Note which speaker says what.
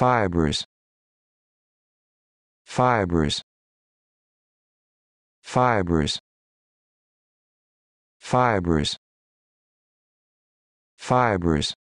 Speaker 1: fibers fibers fibers fibers fibers